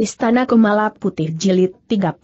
Istana Kumala Putih Jilid 34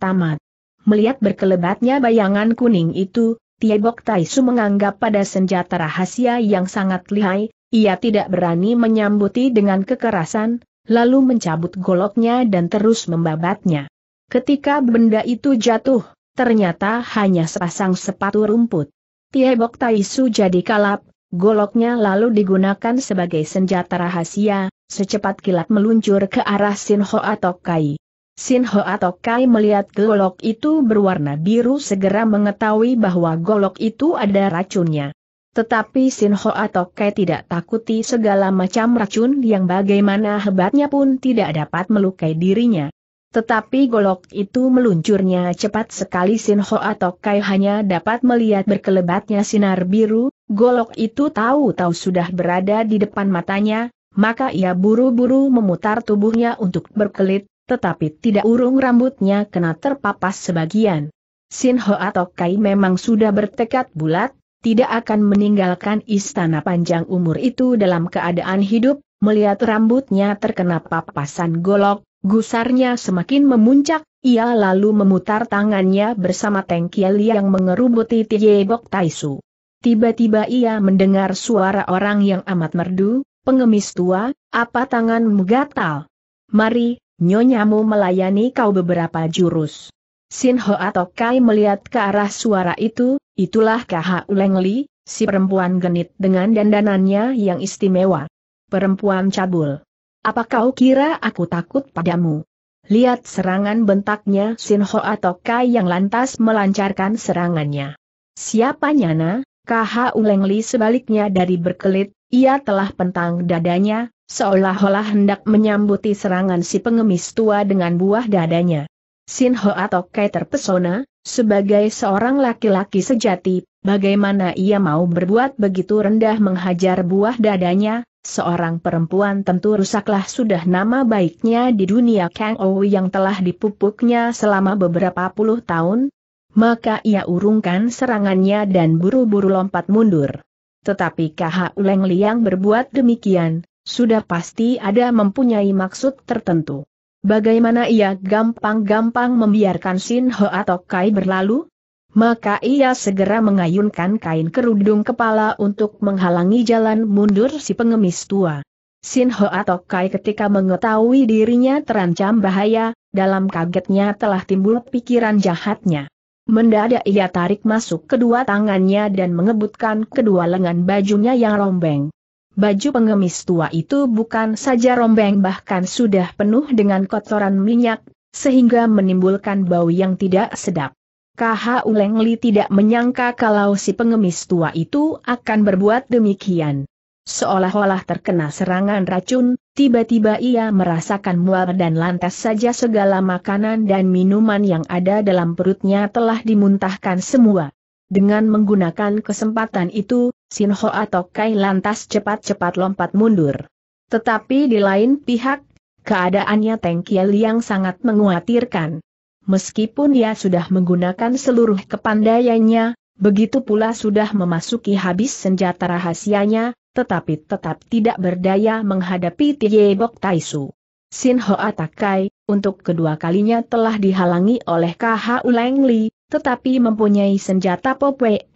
Tamat Melihat berkelebatnya bayangan kuning itu, Tiebok Taisu menganggap pada senjata rahasia yang sangat lihai, ia tidak berani menyambuti dengan kekerasan, lalu mencabut goloknya dan terus membabatnya. Ketika benda itu jatuh, ternyata hanya sepasang sepatu rumput. Tiebok Taisu jadi kalap, Goloknya lalu digunakan sebagai senjata rahasia, secepat kilat meluncur ke arah Sinho Atokai. Sinho Sin melihat golok itu berwarna biru segera mengetahui bahwa golok itu ada racunnya. Tetapi Sinho Atokai tidak takuti segala macam racun yang bagaimana hebatnya pun tidak dapat melukai dirinya. Tetapi golok itu meluncurnya cepat sekali Sinho Atokai hanya dapat melihat berkelebatnya sinar biru, Golok itu tahu-tahu sudah berada di depan matanya, maka ia buru-buru memutar tubuhnya untuk berkelit, tetapi tidak urung rambutnya kena terpapas sebagian. Sin atau Kai memang sudah bertekad bulat, tidak akan meninggalkan istana panjang umur itu dalam keadaan hidup, melihat rambutnya terkena papasan golok, gusarnya semakin memuncak, ia lalu memutar tangannya bersama Tengkiel yang mengerubuti Tiye Bok Taisu. Tiba-tiba ia mendengar suara orang yang amat merdu, pengemis tua, apa tanganmu gatal? Mari, nyonyamu melayani kau beberapa jurus. Sin atau Kai melihat ke arah suara itu, itulah Kaha Uleng si perempuan genit dengan dandanannya yang istimewa. Perempuan cabul. Apa kau kira aku takut padamu? Lihat serangan bentaknya Sin atau Kai yang lantas melancarkan serangannya. Siapa Nyana, KH Ulengli sebaliknya dari berkelit, ia telah pentang dadanya, seolah-olah hendak menyambuti serangan si pengemis tua dengan buah dadanya. Sin Ho atau Kai terpesona, sebagai seorang laki-laki sejati, bagaimana ia mau berbuat begitu rendah menghajar buah dadanya, seorang perempuan tentu rusaklah sudah nama baiknya di dunia Kang Ouyang yang telah dipupuknya selama beberapa puluh tahun, maka ia urungkan serangannya dan buru-buru lompat mundur. Tetapi KH Uleng Liang berbuat demikian, sudah pasti ada mempunyai maksud tertentu. Bagaimana ia gampang-gampang membiarkan Sin Ho atau Kai berlalu? Maka ia segera mengayunkan kain kerudung kepala untuk menghalangi jalan mundur si pengemis tua. Sin Ho atau Kai ketika mengetahui dirinya terancam bahaya, dalam kagetnya telah timbul pikiran jahatnya. Mendadak ia tarik masuk kedua tangannya dan mengebutkan kedua lengan bajunya yang rombeng. Baju pengemis tua itu bukan saja rombeng bahkan sudah penuh dengan kotoran minyak, sehingga menimbulkan bau yang tidak sedap. KH Uleng Li tidak menyangka kalau si pengemis tua itu akan berbuat demikian. Seolah-olah terkena serangan racun, Tiba-tiba ia merasakan mual dan lantas saja segala makanan dan minuman yang ada dalam perutnya telah dimuntahkan semua. Dengan menggunakan kesempatan itu, Sinho atau Kai lantas cepat-cepat lompat mundur. Tetapi di lain pihak, keadaannya Teng Kiel yang sangat menguatirkan. Meskipun ia sudah menggunakan seluruh kepandaiannya, begitu pula sudah memasuki habis senjata rahasianya, tetapi tetap tidak berdaya menghadapi Tie Bok Taisu. Sin Hoa Takai, untuk kedua kalinya telah dihalangi oleh KH Uleng Li, tetapi mempunyai senjata Popwe,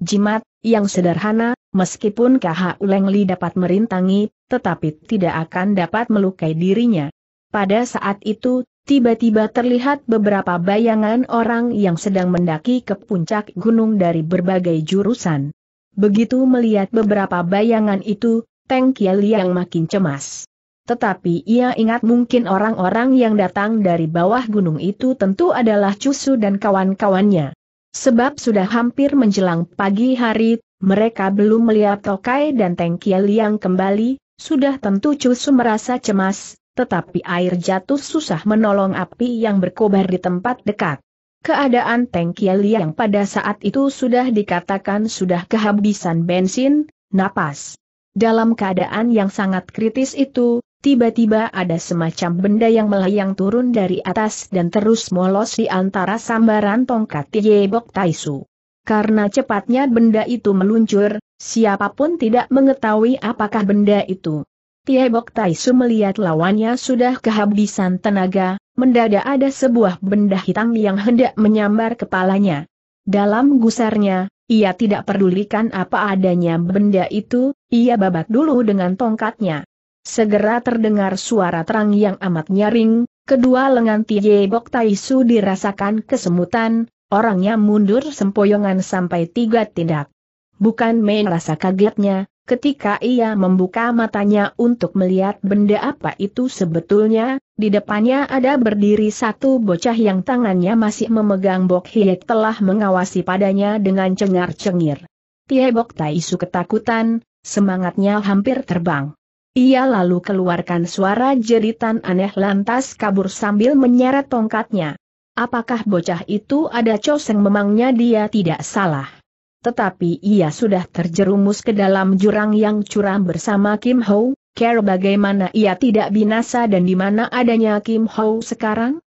jimat, yang sederhana, meskipun KH Uleng Li dapat merintangi, tetapi tidak akan dapat melukai dirinya. Pada saat itu, tiba-tiba terlihat beberapa bayangan orang yang sedang mendaki ke puncak gunung dari berbagai jurusan. Begitu melihat beberapa bayangan itu, Teng Kiel yang makin cemas. Tetapi ia ingat mungkin orang-orang yang datang dari bawah gunung itu tentu adalah Cusu dan kawan-kawannya. Sebab sudah hampir menjelang pagi hari, mereka belum melihat Tokai dan Teng Kiel yang kembali, sudah tentu Cusu merasa cemas, tetapi air jatuh susah menolong api yang berkobar di tempat dekat. Keadaan tank Yelia yang pada saat itu sudah dikatakan sudah kehabisan bensin, napas. Dalam keadaan yang sangat kritis itu, tiba-tiba ada semacam benda yang melayang turun dari atas dan terus molos di antara sambaran tongkat Yebok Taisu. Karena cepatnya benda itu meluncur, siapapun tidak mengetahui apakah benda itu. Tiebok Taisu melihat lawannya sudah kehabisan tenaga, mendadak ada sebuah benda hitam yang hendak menyambar kepalanya. Dalam gusarnya, ia tidak pedulikan apa adanya benda itu, ia babat dulu dengan tongkatnya. Segera terdengar suara terang yang amat nyaring, kedua lengan Tiebok Taisu dirasakan kesemutan, orangnya mundur sempoyongan sampai tiga tindak. Bukan main rasa kagetnya, Ketika ia membuka matanya untuk melihat benda apa itu sebetulnya, di depannya ada berdiri satu bocah yang tangannya masih memegang Bok Hiek telah mengawasi padanya dengan cengar-cengir. Tie Bok Taisu ketakutan, semangatnya hampir terbang. Ia lalu keluarkan suara jeritan aneh lantas kabur sambil menyeret tongkatnya. Apakah bocah itu ada coseng memangnya dia tidak salah? Tetapi ia sudah terjerumus ke dalam jurang yang curam bersama Kim Ho, care bagaimana ia tidak binasa dan di mana adanya Kim Ho sekarang?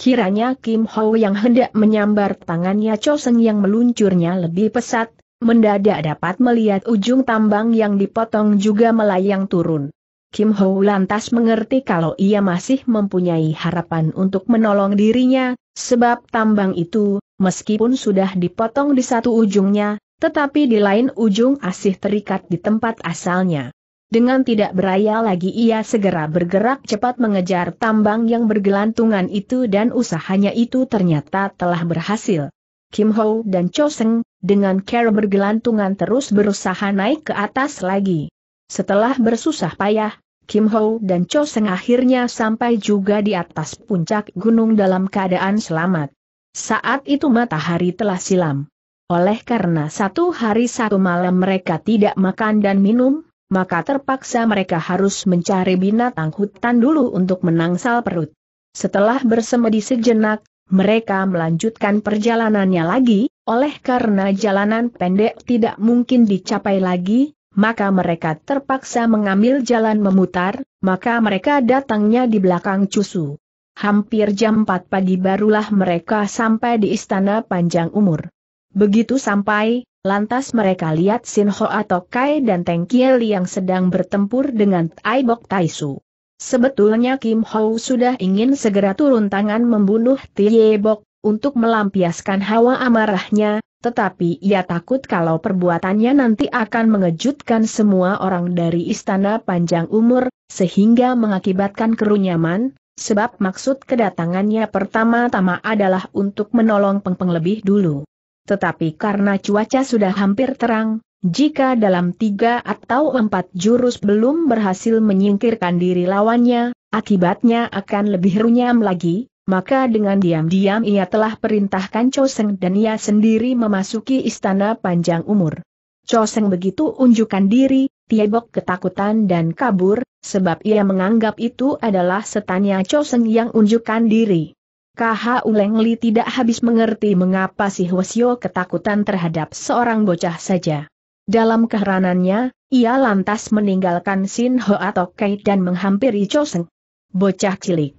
Kiranya Kim Ho yang hendak menyambar tangannya Chosen yang meluncurnya lebih pesat, mendadak dapat melihat ujung tambang yang dipotong juga melayang turun. Kim Ho lantas mengerti kalau ia masih mempunyai harapan untuk menolong dirinya, sebab tambang itu, meskipun sudah dipotong di satu ujungnya, tetapi di lain ujung asih terikat di tempat asalnya. Dengan tidak beraya lagi ia segera bergerak cepat mengejar tambang yang bergelantungan itu dan usahanya itu ternyata telah berhasil. Kim Ho dan Cho Seng, dengan care bergelantungan terus berusaha naik ke atas lagi. Setelah bersusah payah, Kim Ho dan Cho Seng akhirnya sampai juga di atas puncak gunung dalam keadaan selamat. Saat itu matahari telah silam. Oleh karena satu hari satu malam mereka tidak makan dan minum, maka terpaksa mereka harus mencari binatang hutan dulu untuk menangsal perut. Setelah bersemedi sejenak, mereka melanjutkan perjalanannya lagi, oleh karena jalanan pendek tidak mungkin dicapai lagi, maka mereka terpaksa mengambil jalan memutar, maka mereka datangnya di belakang Cusu. Hampir jam 4 pagi barulah mereka sampai di Istana Panjang Umur. Begitu sampai, lantas mereka lihat Sin atau Kai dan Teng Kiel yang sedang bertempur dengan Tai Bok Taisu. Sebetulnya Kim Ho sudah ingin segera turun tangan membunuh Tie Bok, untuk melampiaskan hawa amarahnya, tetapi ia takut kalau perbuatannya nanti akan mengejutkan semua orang dari istana panjang umur, sehingga mengakibatkan kerunyaman, sebab maksud kedatangannya pertama-tama adalah untuk menolong Pengpeng lebih dulu. Tetapi karena cuaca sudah hampir terang, jika dalam tiga atau empat jurus belum berhasil menyingkirkan diri lawannya, akibatnya akan lebih runyam lagi, maka dengan diam-diam ia telah perintahkan Choseng dan ia sendiri memasuki istana panjang umur. Choseng begitu unjukkan diri, Tiebok ketakutan dan kabur, sebab ia menganggap itu adalah setannya Choseng yang unjukkan diri. KH Uleng Li tidak habis mengerti mengapa si Hwasyo ketakutan terhadap seorang bocah saja. Dalam keheranannya, ia lantas meninggalkan Sin Ho atau Kai dan menghampiri Choseng. Bocah cilik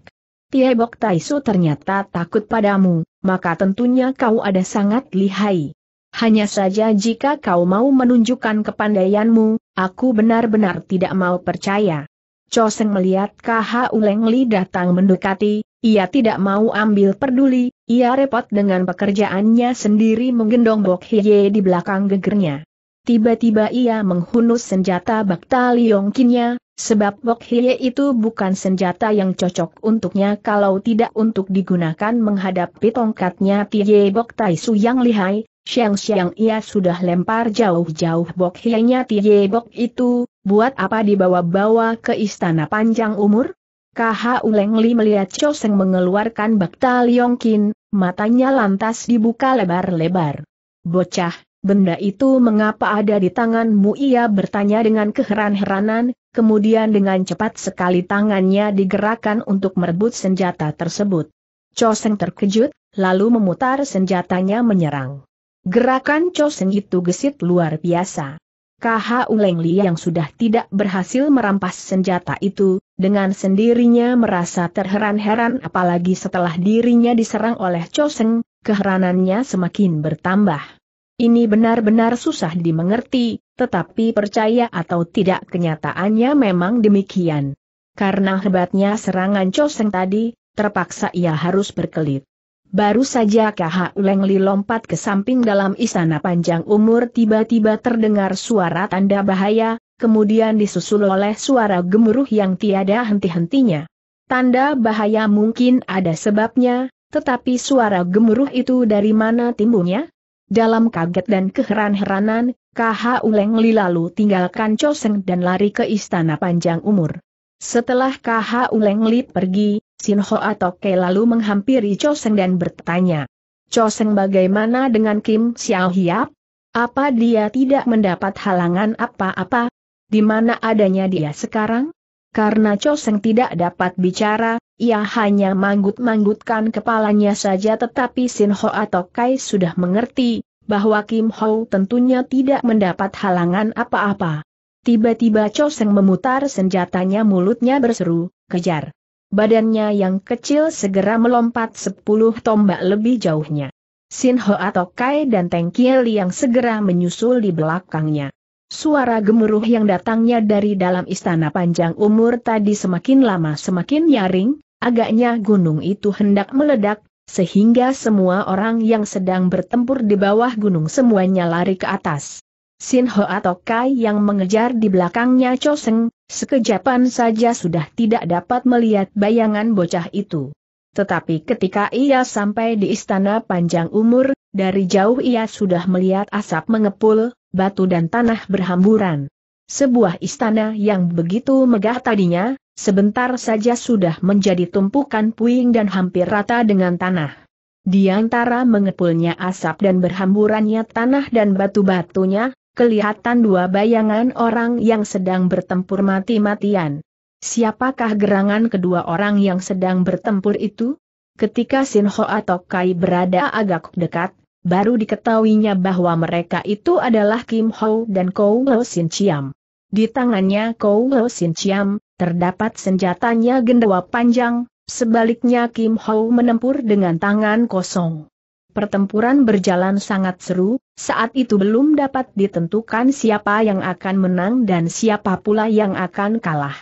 tai Taisu ternyata takut padamu, maka tentunya kau ada sangat lihai. Hanya saja jika kau mau menunjukkan kepandaianmu, aku benar-benar tidak mau percaya. Choseng melihat KH Uleng Li datang mendekati, ia tidak mau ambil peduli, ia repot dengan pekerjaannya sendiri menggendong Bok Hiye di belakang gegernya. Tiba-tiba ia menghunus senjata bakta Liongkinnya, sebab Bok hie itu bukan senjata yang cocok untuknya kalau tidak untuk digunakan menghadapi tongkatnya Tie Bok tai su yang lihai, siang-siang ia sudah lempar jauh-jauh Bok hie nya Tie Bok itu, buat apa dibawa-bawa ke istana panjang umur? KH Uleng Li melihat Cho Seng mengeluarkan bakta Liongkin, matanya lantas dibuka lebar-lebar. Bocah, Benda itu mengapa ada di tanganmu? Ia bertanya dengan keheran-heranan, kemudian dengan cepat sekali tangannya digerakkan untuk merebut senjata tersebut. Choseng terkejut, lalu memutar senjatanya menyerang. Gerakan Choseng itu gesit luar biasa. KH Uleng Li yang sudah tidak berhasil merampas senjata itu, dengan sendirinya merasa terheran-heran apalagi setelah dirinya diserang oleh Choseng, keheranannya semakin bertambah. Ini benar-benar susah dimengerti, tetapi percaya atau tidak kenyataannya memang demikian. Karena hebatnya serangan Choseng tadi, terpaksa ia harus berkelit. Baru saja KH Uleng lompat ke samping dalam istana panjang umur tiba-tiba terdengar suara tanda bahaya, kemudian disusul oleh suara gemuruh yang tiada henti-hentinya. Tanda bahaya mungkin ada sebabnya, tetapi suara gemuruh itu dari mana timbulnya? Dalam kaget dan keheran-heranan, KH Uleng Li lalu tinggalkan Choseng dan lari ke istana panjang umur. Setelah KH Uleng Li pergi, Sin atau Ke lalu menghampiri Choseng dan bertanya. Choseng bagaimana dengan Kim Xiao Hiap? Apa dia tidak mendapat halangan apa-apa? Di mana adanya dia sekarang? Karena Choseng tidak dapat bicara, ia hanya manggut-manggutkan kepalanya saja tetapi Sin Ho atau Kai sudah mengerti, bahwa Kim Ho tentunya tidak mendapat halangan apa-apa. Tiba-tiba Choseng memutar senjatanya mulutnya berseru, kejar. Badannya yang kecil segera melompat sepuluh tombak lebih jauhnya. Sin Ho atau Kai dan Teng Kiel yang segera menyusul di belakangnya. Suara gemuruh yang datangnya dari dalam istana panjang umur tadi semakin lama semakin nyaring, agaknya gunung itu hendak meledak, sehingga semua orang yang sedang bertempur di bawah gunung semuanya lari ke atas. Sin atau Kai yang mengejar di belakangnya Choseng, sekejapan saja sudah tidak dapat melihat bayangan bocah itu. Tetapi ketika ia sampai di istana panjang umur, dari jauh ia sudah melihat asap mengepul, batu dan tanah berhamburan. Sebuah istana yang begitu megah tadinya, sebentar saja sudah menjadi tumpukan puing dan hampir rata dengan tanah. Di antara mengepulnya asap dan berhamburannya tanah dan batu-batunya, kelihatan dua bayangan orang yang sedang bertempur mati-matian. Siapakah gerangan kedua orang yang sedang bertempur itu? Ketika Sinho atau Kai berada agak dekat, baru diketahuinya bahwa mereka itu adalah Kim Ho dan Kou Lo Sin Chiam. Di tangannya Kou Lo Sin Chiam, terdapat senjatanya gendawa panjang, sebaliknya Kim Ho menempur dengan tangan kosong. Pertempuran berjalan sangat seru, saat itu belum dapat ditentukan siapa yang akan menang dan siapa pula yang akan kalah.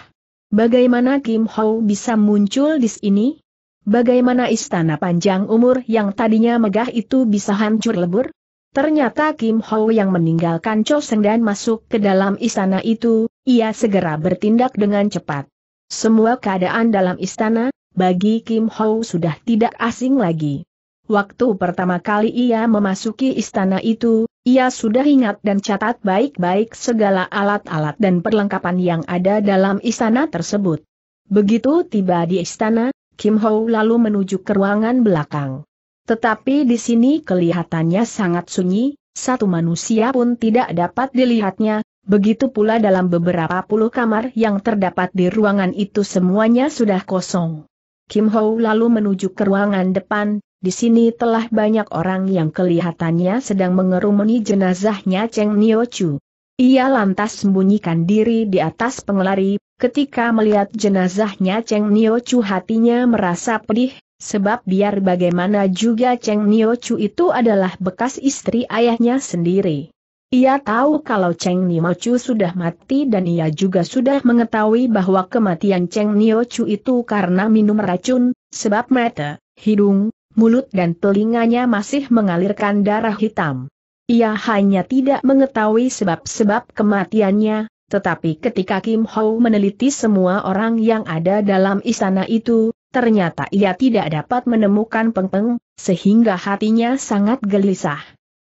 Bagaimana Kim Ho bisa muncul di sini? Bagaimana istana panjang umur yang tadinya megah itu bisa hancur lebur? Ternyata Kim Ho yang meninggalkan choseng dan masuk ke dalam istana itu, ia segera bertindak dengan cepat. Semua keadaan dalam istana, bagi Kim Ho sudah tidak asing lagi. Waktu pertama kali ia memasuki istana itu, ia sudah ingat dan catat baik-baik segala alat-alat dan perlengkapan yang ada dalam istana tersebut. Begitu tiba di istana, Kim Ho lalu menuju ke ruangan belakang. Tetapi di sini kelihatannya sangat sunyi, satu manusia pun tidak dapat dilihatnya, begitu pula dalam beberapa puluh kamar yang terdapat di ruangan itu semuanya sudah kosong. Kim Ho lalu menuju ke ruangan depan, di sini telah banyak orang yang kelihatannya sedang mengerumuni jenazahnya Cheng Nio Chu. Ia lantas sembunyikan diri di atas pengelari, Ketika melihat jenazahnya Cheng Nio Chu hatinya merasa pedih, sebab biar bagaimana juga Cheng Nio Chu itu adalah bekas istri ayahnya sendiri. Ia tahu kalau Cheng Nio Chu sudah mati dan ia juga sudah mengetahui bahwa kematian Cheng Nio Chu itu karena minum racun, sebab mata, hidung, mulut dan telinganya masih mengalirkan darah hitam. Ia hanya tidak mengetahui sebab-sebab kematiannya, tetapi ketika Kim Ho meneliti semua orang yang ada dalam istana itu, ternyata ia tidak dapat menemukan pengpeng, sehingga hatinya sangat gelisah.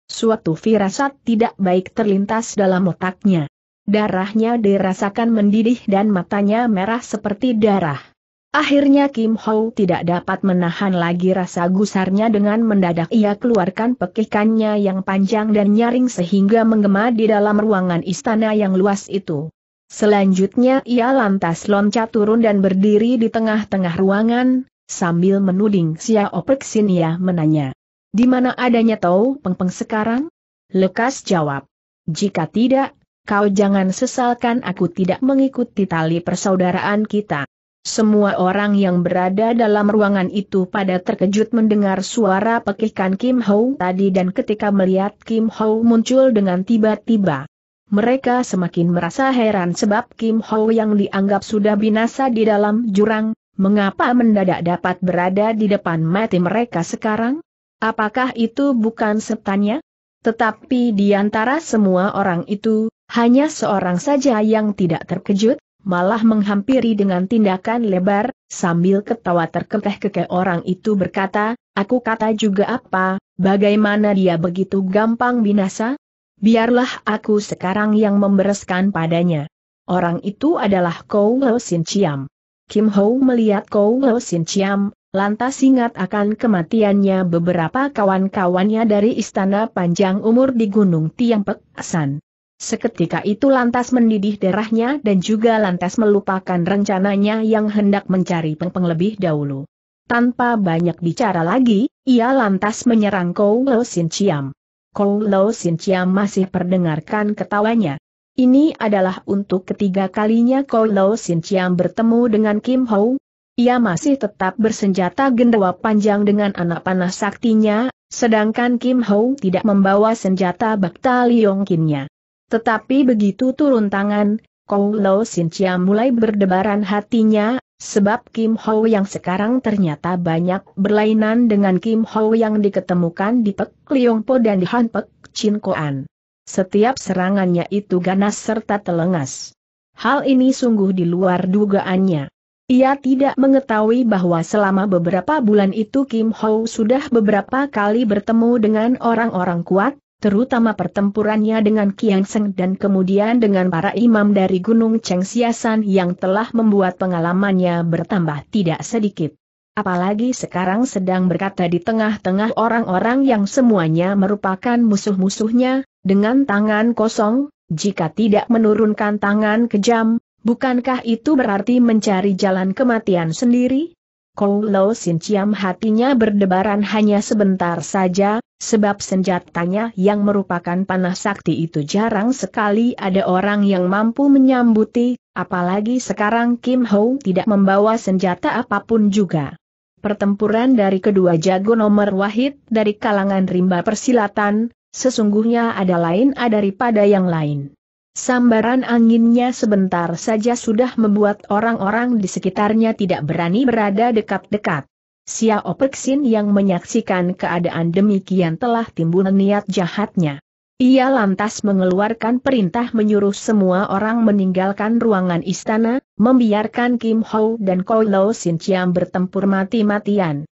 Suatu firasat tidak baik terlintas dalam otaknya. Darahnya dirasakan mendidih dan matanya merah seperti darah. Akhirnya Kim Ho tidak dapat menahan lagi rasa gusarnya dengan mendadak ia keluarkan pekikannya yang panjang dan nyaring sehingga menggema di dalam ruangan istana yang luas itu. Selanjutnya ia lantas loncat turun dan berdiri di tengah-tengah ruangan, sambil menuding Xiao Perksin ia menanya. Di mana adanya Tau Peng Peng sekarang? Lekas jawab. Jika tidak, kau jangan sesalkan aku tidak mengikuti tali persaudaraan kita. Semua orang yang berada dalam ruangan itu pada terkejut mendengar suara pekikan Kim Ho tadi dan ketika melihat Kim Ho muncul dengan tiba-tiba. Mereka semakin merasa heran sebab Kim Ho yang dianggap sudah binasa di dalam jurang, mengapa mendadak dapat berada di depan mati mereka sekarang? Apakah itu bukan setannya? Tetapi di antara semua orang itu, hanya seorang saja yang tidak terkejut, malah menghampiri dengan tindakan lebar, sambil ketawa terkekeh-kekeh orang itu berkata, aku kata juga apa, bagaimana dia begitu gampang binasa? Biarlah aku sekarang yang membereskan padanya. Orang itu adalah Kou Lo Sin Chiam. Kim Ho melihat Kou Lo Sin Chiam, lantas ingat akan kematiannya beberapa kawan-kawannya dari istana panjang umur di Gunung Tiang Pek San. Seketika itu lantas mendidih darahnya dan juga lantas melupakan rencananya yang hendak mencari pengpeng lebih dahulu. Tanpa banyak bicara lagi, ia lantas menyerang Kou Lo Sin Chiam. Kou Lo Sin Chiam masih perdengarkan ketawanya. Ini adalah untuk ketiga kalinya Kou Lo Sin Chiam bertemu dengan Kim Ho. Ia masih tetap bersenjata gendawa panjang dengan anak panah saktinya, sedangkan Kim Ho tidak membawa senjata bakta Liongkinnya. Tetapi begitu turun tangan, Kou Lo Sin Chia mulai berdebaran hatinya, sebab Kim Ho yang sekarang ternyata banyak berlainan dengan Kim Ho yang diketemukan di Pek Liong Po dan di Han Pek Chin Koan. Setiap serangannya itu ganas serta telengas. Hal ini sungguh di luar dugaannya. Ia tidak mengetahui bahwa selama beberapa bulan itu Kim Ho sudah beberapa kali bertemu dengan orang-orang kuat, terutama pertempurannya dengan Kiang Seng dan kemudian dengan para imam dari Gunung Cheng Siasan yang telah membuat pengalamannya bertambah tidak sedikit. Apalagi sekarang sedang berkata di tengah-tengah orang-orang yang semuanya merupakan musuh-musuhnya, dengan tangan kosong, jika tidak menurunkan tangan kejam, bukankah itu berarti mencari jalan kematian sendiri? Kalau Sin Ciam hatinya berdebaran hanya sebentar saja, sebab senjatanya yang merupakan panah sakti itu jarang sekali ada orang yang mampu menyambuti, apalagi sekarang Kim Ho tidak membawa senjata apapun juga. Pertempuran dari kedua jago nomor wahid dari kalangan rimba persilatan, sesungguhnya ada lain ada daripada yang lain. Sambaran anginnya sebentar saja sudah membuat orang-orang di sekitarnya tidak berani berada dekat-dekat. Xiao Peksin yang menyaksikan keadaan demikian telah timbul niat jahatnya. Ia lantas mengeluarkan perintah menyuruh semua orang meninggalkan ruangan istana, membiarkan Kim Ho dan Kou Lo Sin Chiam bertempur mati-matian.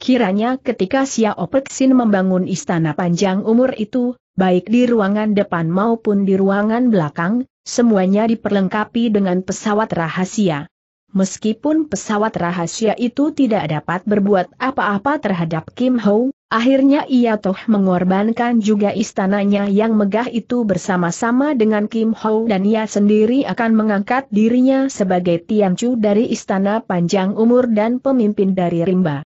Kiranya ketika Xiao Peksin membangun istana panjang umur itu, baik di ruangan depan maupun di ruangan belakang, semuanya diperlengkapi dengan pesawat rahasia. Meskipun pesawat rahasia itu tidak dapat berbuat apa-apa terhadap Kim Ho, akhirnya ia toh mengorbankan juga istananya yang megah itu bersama-sama dengan Kim Ho dan ia sendiri akan mengangkat dirinya sebagai Chu dari istana panjang umur dan pemimpin dari rimba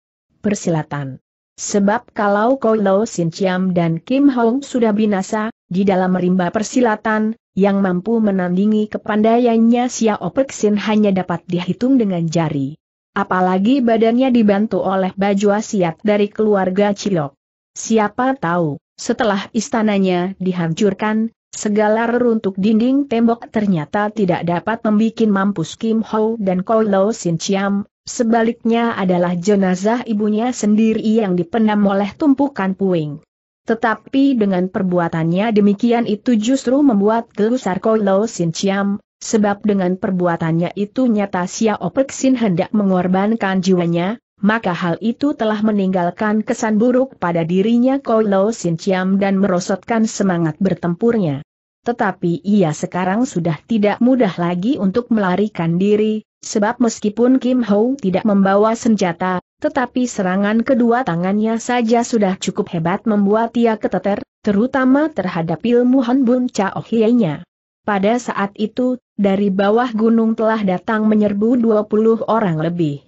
persilatan. Sebab kalau Kolo Sin Chiam dan Kim Hong sudah binasa, di dalam rimba persilatan, yang mampu menandingi kepandaiannya Xiao Pek Sin hanya dapat dihitung dengan jari. Apalagi badannya dibantu oleh baju wasiat dari keluarga cilok. Siapa tahu, setelah istananya dihancurkan, segala reruntuk dinding tembok ternyata tidak dapat membuat mampus Kim Ho dan Kolo Sin Chiam, Sebaliknya adalah jenazah ibunya sendiri yang dipenam oleh tumpukan puing. Tetapi dengan perbuatannya demikian itu justru membuat gelusar Lo Sin Chiam, sebab dengan perbuatannya itu nyata Xiao Sin hendak mengorbankan jiwanya, maka hal itu telah meninggalkan kesan buruk pada dirinya Lo Sin Chiam dan merosotkan semangat bertempurnya. Tetapi ia sekarang sudah tidak mudah lagi untuk melarikan diri, Sebab meskipun Kim Ho tidak membawa senjata, tetapi serangan kedua tangannya saja sudah cukup hebat membuat ia keteter, terutama terhadap ilmu Hanbun Chao hye Pada saat itu, dari bawah gunung telah datang menyerbu 20 orang lebih.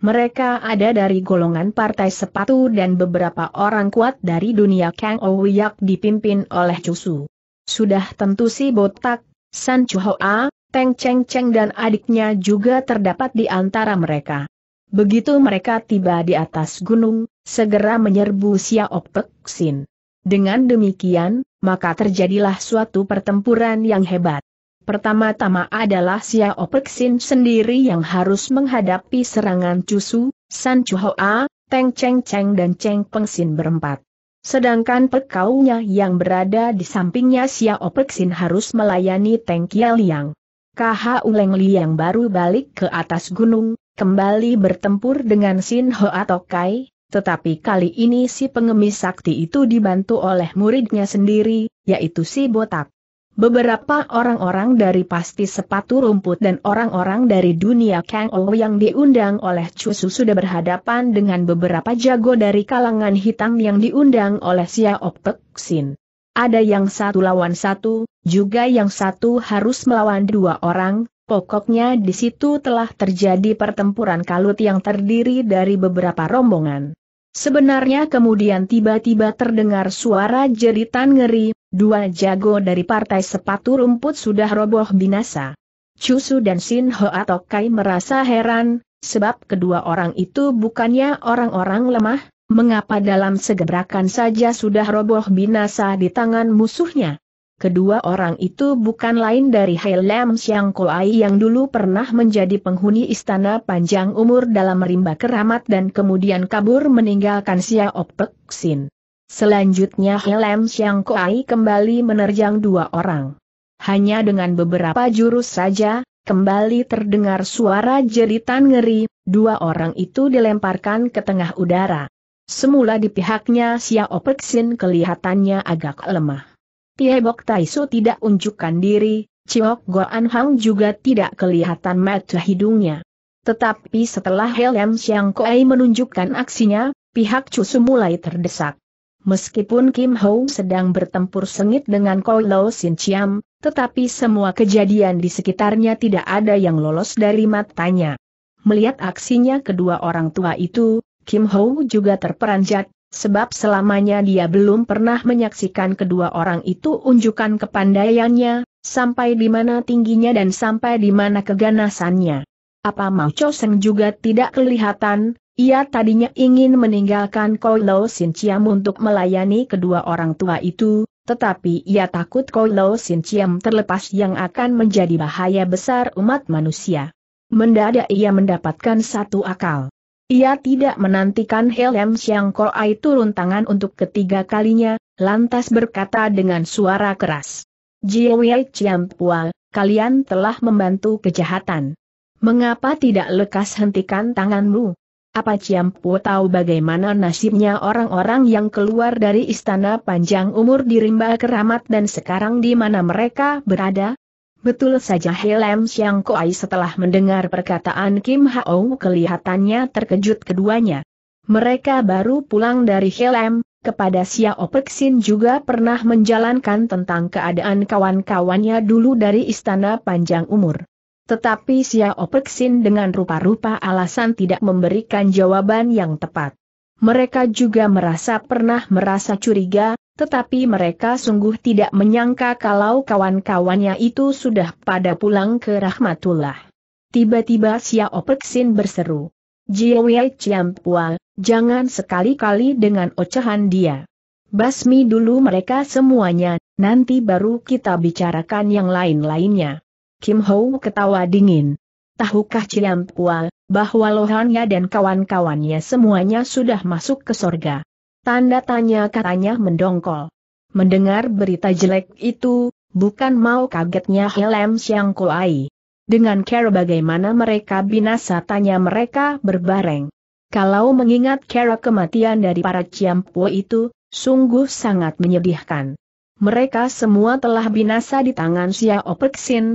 Mereka ada dari golongan partai sepatu dan beberapa orang kuat dari dunia Kang Ouyak dipimpin oleh Chusu. Sudah tentu si botak, San Chuhoa, Teng Cheng Cheng dan adiknya juga terdapat di antara mereka. Begitu mereka tiba di atas gunung, segera menyerbu Xiao Pek Dengan demikian, maka terjadilah suatu pertempuran yang hebat. Pertama-tama adalah Xiao Pek sendiri yang harus menghadapi serangan Su, San Chuhoa, Teng Cheng Cheng dan Cheng Peng Xin berempat. Sedangkan pekaunya yang berada di sampingnya Xiao Pek harus melayani Teng Kiel Yang. KH Uleng Li yang baru balik ke atas gunung, kembali bertempur dengan Sin Ho atau Kai, tetapi kali ini si pengemis sakti itu dibantu oleh muridnya sendiri, yaitu si Botak. Beberapa orang-orang dari pasti sepatu rumput dan orang-orang dari dunia Kang O yang diundang oleh Chusu sudah berhadapan dengan beberapa jago dari kalangan hitam yang diundang oleh Xiao Pek Sin. Ada yang satu lawan satu, juga yang satu harus melawan dua orang, pokoknya di situ telah terjadi pertempuran kalut yang terdiri dari beberapa rombongan. Sebenarnya kemudian tiba-tiba terdengar suara jeritan ngeri, dua jago dari partai sepatu rumput sudah roboh binasa. Chusu dan Shin atau Kai merasa heran, sebab kedua orang itu bukannya orang-orang lemah, Mengapa dalam segerakan saja sudah roboh binasa di tangan musuhnya? Kedua orang itu bukan lain dari Helem Siang Koai yang dulu pernah menjadi penghuni istana panjang umur dalam rimba keramat dan kemudian kabur meninggalkan sia Sin. Selanjutnya Helem Siang Koai kembali menerjang dua orang. Hanya dengan beberapa jurus saja, kembali terdengar suara jeritan ngeri, dua orang itu dilemparkan ke tengah udara. Semula di pihaknya Xiao Peksin kelihatannya agak lemah. Tiebok Taisu tidak unjukkan diri, Ciok Goan Hang juga tidak kelihatan mata hidungnya. Tetapi setelah Helm Xiang Kuei menunjukkan aksinya, pihak Chusu mulai terdesak. Meskipun Kim Ho sedang bertempur sengit dengan Koi Lo Sin Chiam, tetapi semua kejadian di sekitarnya tidak ada yang lolos dari matanya. Melihat aksinya kedua orang tua itu, Kim Ho juga terperanjat, sebab selamanya dia belum pernah menyaksikan kedua orang itu unjukkan kepandaiannya, sampai di mana tingginya dan sampai di mana keganasannya. Apa Mao Choseng juga tidak kelihatan, ia tadinya ingin meninggalkan Koi Lo Sin Chiam untuk melayani kedua orang tua itu, tetapi ia takut Koi Lo Sin Ciam terlepas yang akan menjadi bahaya besar umat manusia. Mendadak ia mendapatkan satu akal. Ia tidak menantikan Helm Siang Koai turun tangan untuk ketiga kalinya, lantas berkata dengan suara keras. Jiwei Pual, kalian telah membantu kejahatan. Mengapa tidak lekas hentikan tanganmu? Apa Ciampu tahu bagaimana nasibnya orang-orang yang keluar dari istana panjang umur di rimba keramat dan sekarang di mana mereka berada? Betul saja Helem Siang Koai setelah mendengar perkataan Kim Hao kelihatannya terkejut keduanya. Mereka baru pulang dari Helem, kepada Xiao Peksin juga pernah menjalankan tentang keadaan kawan-kawannya dulu dari Istana Panjang Umur. Tetapi Xiao Peksin dengan rupa-rupa alasan tidak memberikan jawaban yang tepat. Mereka juga merasa pernah merasa curiga, tetapi mereka sungguh tidak menyangka kalau kawan-kawannya itu sudah pada pulang ke Rahmatullah. Tiba-tiba Xiao Peksin berseru. Jiwei Chiampua, jangan sekali-kali dengan ocehan dia. Basmi dulu mereka semuanya, nanti baru kita bicarakan yang lain-lainnya. Kim Ho ketawa dingin. Tahukah Chiampua, bahwa Lohannya dan kawan-kawannya semuanya sudah masuk ke sorga? Tanda tanya katanya mendongkol. Mendengar berita jelek itu, bukan mau kagetnya Helem Siang Kuai. Dengan cara bagaimana mereka binasa tanya mereka berbareng. Kalau mengingat cara kematian dari para Po itu, sungguh sangat menyedihkan. Mereka semua telah binasa di tangan Xiao Perksin,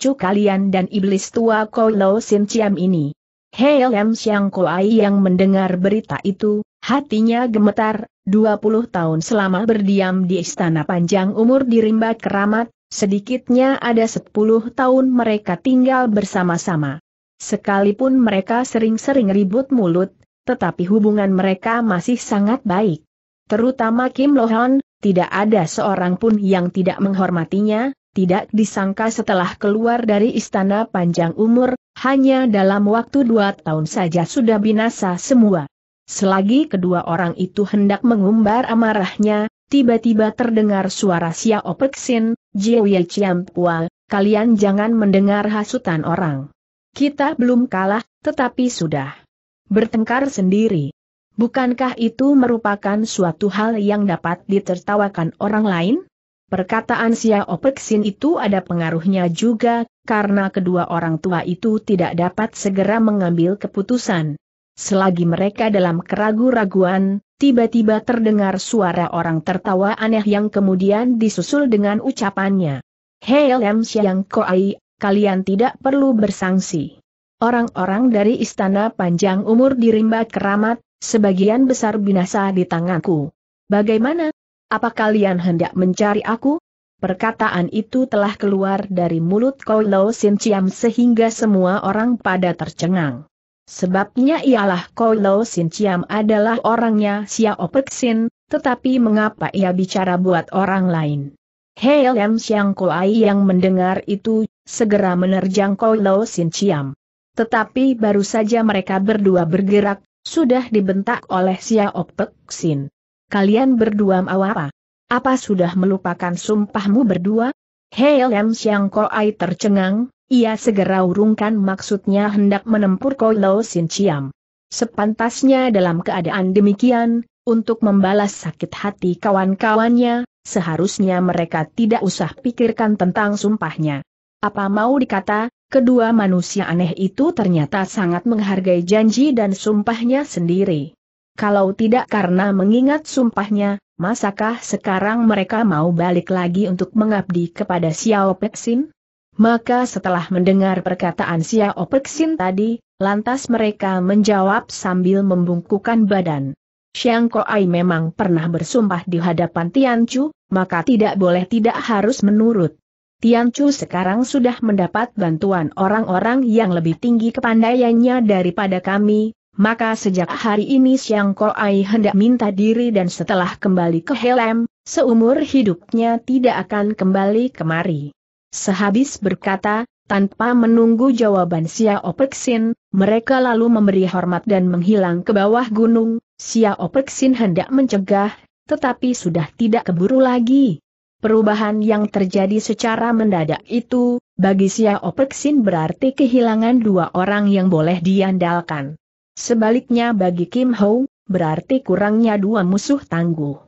Chu kalian dan iblis tua Lao Sin Ciam ini. Helm Siang Kuai yang mendengar berita itu, hatinya gemetar, 20 tahun selama berdiam di istana panjang umur di rimba keramat, sedikitnya ada 10 tahun mereka tinggal bersama-sama. Sekalipun mereka sering-sering ribut mulut, tetapi hubungan mereka masih sangat baik. Terutama Kim Lohan, tidak ada seorang pun yang tidak menghormatinya, tidak disangka setelah keluar dari istana panjang umur, hanya dalam waktu dua tahun saja sudah binasa semua. Selagi kedua orang itu hendak mengumbar amarahnya, tiba-tiba terdengar suara Xiao Peksin, Jiwie Chiampua, kalian jangan mendengar hasutan orang. Kita belum kalah, tetapi sudah bertengkar sendiri. Bukankah itu merupakan suatu hal yang dapat ditertawakan orang lain? Perkataan Xiao Peksin itu ada pengaruhnya juga, karena kedua orang tua itu tidak dapat segera mengambil keputusan. Selagi mereka dalam keragu-raguan, tiba-tiba terdengar suara orang tertawa aneh yang kemudian disusul dengan ucapannya. Hei Lem Xiang Koai, kalian tidak perlu bersangsi. Orang-orang dari istana panjang umur dirimba keramat, sebagian besar binasa di tanganku. Bagaimana, apa kalian hendak mencari aku? Perkataan itu telah keluar dari mulut Lo Sin Chiam sehingga semua orang pada tercengang. Sebabnya ialah Lo Sin Chiam adalah orangnya Xiao Pek Sin, tetapi mengapa ia bicara buat orang lain? Hei Lam Siang Kuai yang mendengar itu, segera menerjang Lo Sin Chiam. Tetapi baru saja mereka berdua bergerak, sudah dibentak oleh Xiao Pek Sin. Kalian berdua mau apa? Apa sudah melupakan sumpahmu berdua? Hei Lem Ko Ai tercengang, ia segera urungkan maksudnya hendak menempur Kolo Sin Chiam. Sepantasnya dalam keadaan demikian, untuk membalas sakit hati kawan-kawannya, seharusnya mereka tidak usah pikirkan tentang sumpahnya. Apa mau dikata, kedua manusia aneh itu ternyata sangat menghargai janji dan sumpahnya sendiri. Kalau tidak karena mengingat sumpahnya, masakah sekarang mereka mau balik lagi untuk mengabdi kepada Xiao Peksin? Maka setelah mendengar perkataan Xiao Peksin tadi, lantas mereka menjawab sambil membungkukan badan. Xiang Koai memang pernah bersumpah di hadapan Tian Chu, maka tidak boleh tidak harus menurut. Tian Chu sekarang sudah mendapat bantuan orang-orang yang lebih tinggi kepandaiannya daripada kami, maka sejak hari ini Siang Koai hendak minta diri dan setelah kembali ke Helem, seumur hidupnya tidak akan kembali kemari. Sehabis berkata, tanpa menunggu jawaban Sia Opeksin, mereka lalu memberi hormat dan menghilang ke bawah gunung, Sia Opeksin hendak mencegah, tetapi sudah tidak keburu lagi. Perubahan yang terjadi secara mendadak itu, bagi Sia Opeksin berarti kehilangan dua orang yang boleh diandalkan. Sebaliknya bagi Kim Ho, berarti kurangnya dua musuh tangguh.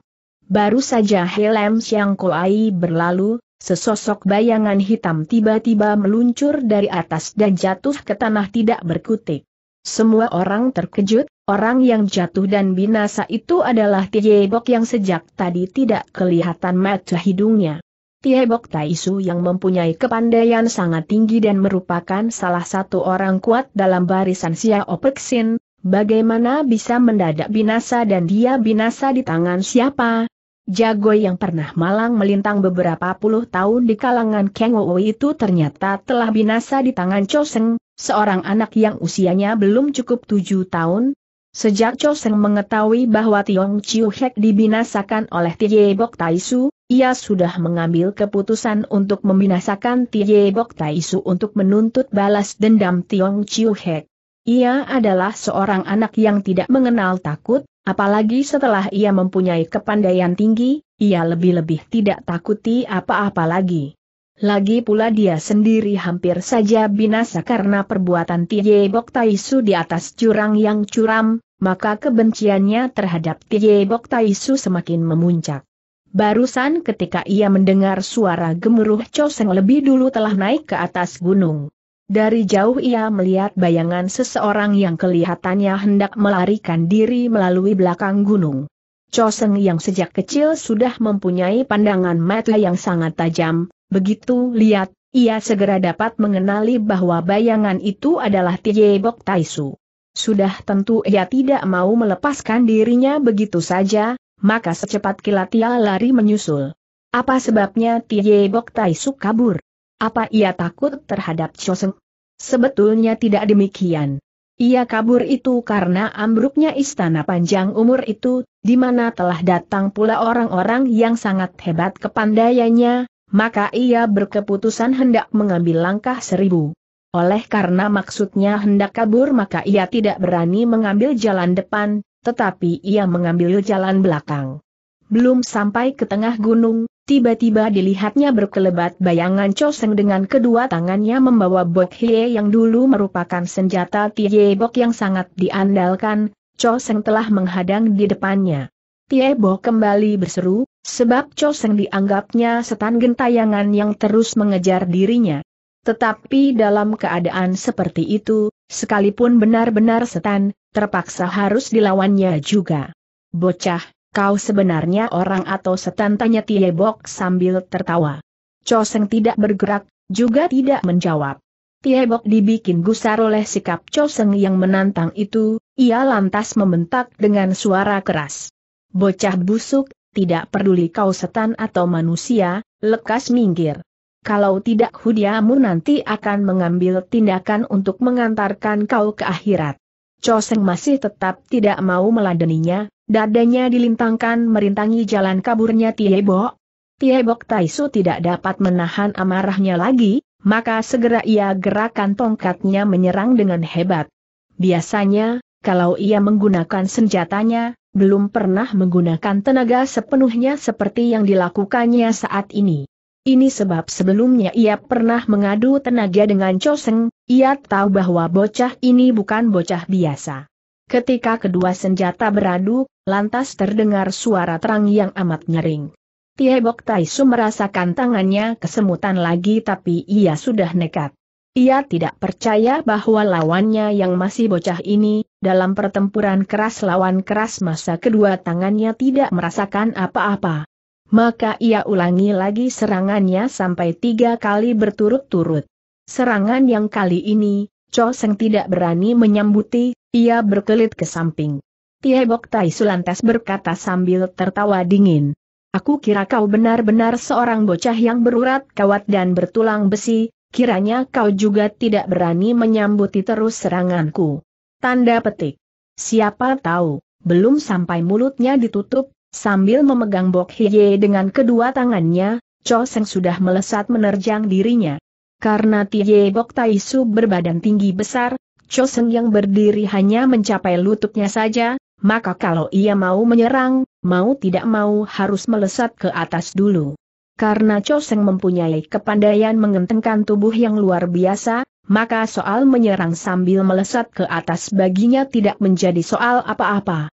Baru saja Helem Siang Koai berlalu, sesosok bayangan hitam tiba-tiba meluncur dari atas dan jatuh ke tanah tidak berkutik. Semua orang terkejut, orang yang jatuh dan binasa itu adalah Bok yang sejak tadi tidak kelihatan mata hidungnya. Tiebok Taisu yang mempunyai kepandaian sangat tinggi dan merupakan salah satu orang kuat dalam barisan Xiao Opexin, bagaimana bisa mendadak binasa dan dia binasa di tangan siapa? Jago yang pernah malang melintang beberapa puluh tahun di kalangan Kang Ouo itu ternyata telah binasa di tangan Choseng, seorang anak yang usianya belum cukup tujuh tahun, Sejak Choseng mengetahui bahwa Tiong Chiu Hek dibinasakan oleh Tie Bok Taisu, ia sudah mengambil keputusan untuk membinasakan Tie Bok Taisu untuk menuntut balas dendam Tiong Chiu Hek. Ia adalah seorang anak yang tidak mengenal takut, apalagi setelah ia mempunyai kepandaian tinggi, ia lebih-lebih tidak takuti apa-apa lagi. Lagi pula dia sendiri hampir saja binasa karena perbuatan Tie Bok Taisu di atas jurang yang curam, maka kebenciannya terhadap Tie Bok Taisu semakin memuncak. Barusan ketika ia mendengar suara gemuruh Choseng lebih dulu telah naik ke atas gunung. Dari jauh ia melihat bayangan seseorang yang kelihatannya hendak melarikan diri melalui belakang gunung. Choseng yang sejak kecil sudah mempunyai pandangan mata yang sangat tajam, begitu lihat, ia segera dapat mengenali bahwa bayangan itu adalah Tiebok Taisu. Sudah tentu ia tidak mau melepaskan dirinya begitu saja, maka secepat kilat ia lari menyusul. Apa sebabnya Tie Bok Tai Suk kabur? Apa ia takut terhadap Choseng? Sebetulnya tidak demikian. Ia kabur itu karena ambruknya istana panjang umur itu, di mana telah datang pula orang-orang yang sangat hebat kepandaiannya, maka ia berkeputusan hendak mengambil langkah seribu. Oleh karena maksudnya hendak kabur maka ia tidak berani mengambil jalan depan, tetapi ia mengambil jalan belakang. Belum sampai ke tengah gunung, tiba-tiba dilihatnya berkelebat bayangan Choseng dengan kedua tangannya membawa Bok Hie yang dulu merupakan senjata Tie Bok yang sangat diandalkan, Choseng telah menghadang di depannya. Tie Bok kembali berseru, sebab Choseng dianggapnya setan gentayangan yang terus mengejar dirinya. Tetapi dalam keadaan seperti itu, sekalipun benar-benar setan, terpaksa harus dilawannya juga. Bocah, kau sebenarnya orang atau setan tanya Tiebok sambil tertawa. Choseng tidak bergerak, juga tidak menjawab. Tiebok dibikin gusar oleh sikap Choseng yang menantang itu, ia lantas membentak dengan suara keras. Bocah busuk, tidak peduli kau setan atau manusia, lekas minggir. Kalau tidak hudiamu nanti akan mengambil tindakan untuk mengantarkan kau ke akhirat. Choseng masih tetap tidak mau meladeninya, dadanya dilintangkan merintangi jalan kaburnya Tiebok. Tiebok Taisu tidak dapat menahan amarahnya lagi, maka segera ia gerakan tongkatnya menyerang dengan hebat. Biasanya, kalau ia menggunakan senjatanya, belum pernah menggunakan tenaga sepenuhnya seperti yang dilakukannya saat ini. Ini sebab sebelumnya ia pernah mengadu tenaga dengan Choseng, ia tahu bahwa bocah ini bukan bocah biasa. Ketika kedua senjata beradu, lantas terdengar suara terang yang amat nyering. Tiebok Taisu merasakan tangannya kesemutan lagi tapi ia sudah nekat. Ia tidak percaya bahwa lawannya yang masih bocah ini, dalam pertempuran keras lawan keras masa kedua tangannya tidak merasakan apa-apa maka ia ulangi lagi serangannya sampai tiga kali berturut-turut. Serangan yang kali ini, Cho Seng tidak berani menyambuti, ia berkelit ke samping. Tiebok Tai Sulantas berkata sambil tertawa dingin. Aku kira kau benar-benar seorang bocah yang berurat kawat dan bertulang besi, kiranya kau juga tidak berani menyambuti terus seranganku. Tanda petik. Siapa tahu, belum sampai mulutnya ditutup, Sambil memegang Bok Hiye dengan kedua tangannya, Cho Seng sudah melesat menerjang dirinya. Karena Tie Bok Taisu berbadan tinggi besar, Cho Seng yang berdiri hanya mencapai lututnya saja, maka kalau ia mau menyerang, mau tidak mau harus melesat ke atas dulu. Karena Cho Seng mempunyai kepandaian mengentengkan tubuh yang luar biasa, maka soal menyerang sambil melesat ke atas baginya tidak menjadi soal apa-apa.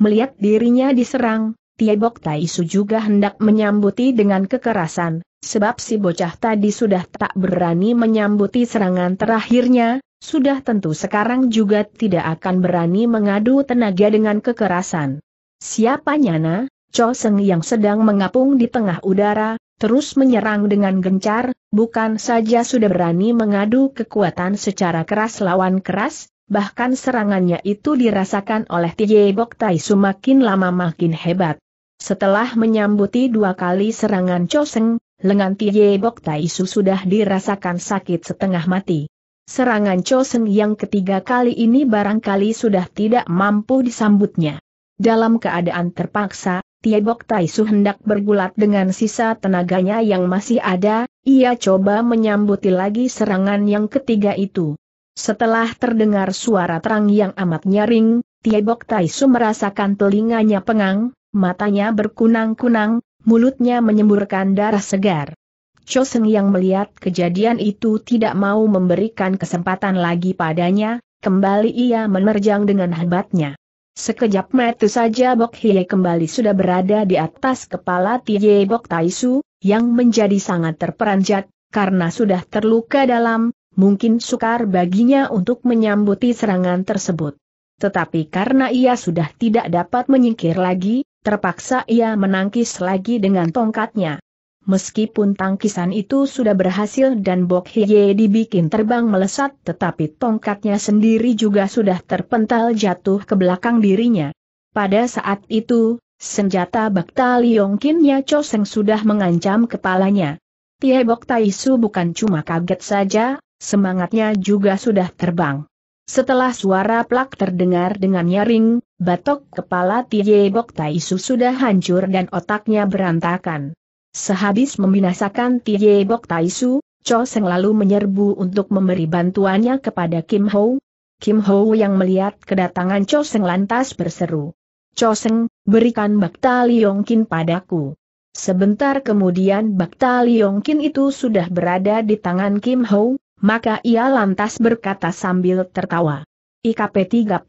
Melihat dirinya diserang, Tiebok Taisu juga hendak menyambuti dengan kekerasan, sebab si bocah tadi sudah tak berani menyambuti serangan terakhirnya, sudah tentu sekarang juga tidak akan berani mengadu tenaga dengan kekerasan. Siapa Nyana? Cho Seng yang sedang mengapung di tengah udara, terus menyerang dengan gencar, bukan saja sudah berani mengadu kekuatan secara keras lawan keras, bahkan serangannya itu dirasakan oleh Tiebok Tai Su makin lama makin hebat. Setelah menyambuti dua kali serangan Choseng, lengan Tie Bok Taisu sudah dirasakan sakit setengah mati. Serangan Choseng yang ketiga kali ini barangkali sudah tidak mampu disambutnya. Dalam keadaan terpaksa, Tie Bok Taisu hendak bergulat dengan sisa tenaganya yang masih ada, ia coba menyambuti lagi serangan yang ketiga itu. Setelah terdengar suara terang yang amat nyaring, Tai Taisu merasakan telinganya pengang, matanya berkunang-kunang, mulutnya menyemburkan darah segar. Choseng yang melihat kejadian itu tidak mau memberikan kesempatan lagi padanya, kembali ia menerjang dengan hebatnya. Sekejap mata saja Bok Hie kembali sudah berada di atas kepala Tie Bok Taisu, yang menjadi sangat terperanjat, karena sudah terluka dalam, mungkin sukar baginya untuk menyambuti serangan tersebut. Tetapi karena ia sudah tidak dapat menyingkir lagi, Terpaksa ia menangkis lagi dengan tongkatnya. Meskipun tangkisan itu sudah berhasil dan Bok Hye dibikin terbang melesat tetapi tongkatnya sendiri juga sudah terpental jatuh ke belakang dirinya. Pada saat itu, senjata bakta Liongkinnya Cho Seng sudah mengancam kepalanya. Tie Bok Taisu bukan cuma kaget saja, semangatnya juga sudah terbang. Setelah suara plak terdengar dengan nyaring, batok kepala Tie Bok Taisu sudah hancur dan otaknya berantakan. Sehabis membinasakan Tie Bok Taisu, Cho Seng lalu menyerbu untuk memberi bantuannya kepada Kim Ho. Kim Ho yang melihat kedatangan Cho Seng lantas berseru. Cho Seng, berikan Bakta Liongkin padaku. Sebentar kemudian Bakta Liongkin itu sudah berada di tangan Kim Ho, maka ia lantas berkata sambil tertawa. IKP 34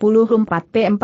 P 4849.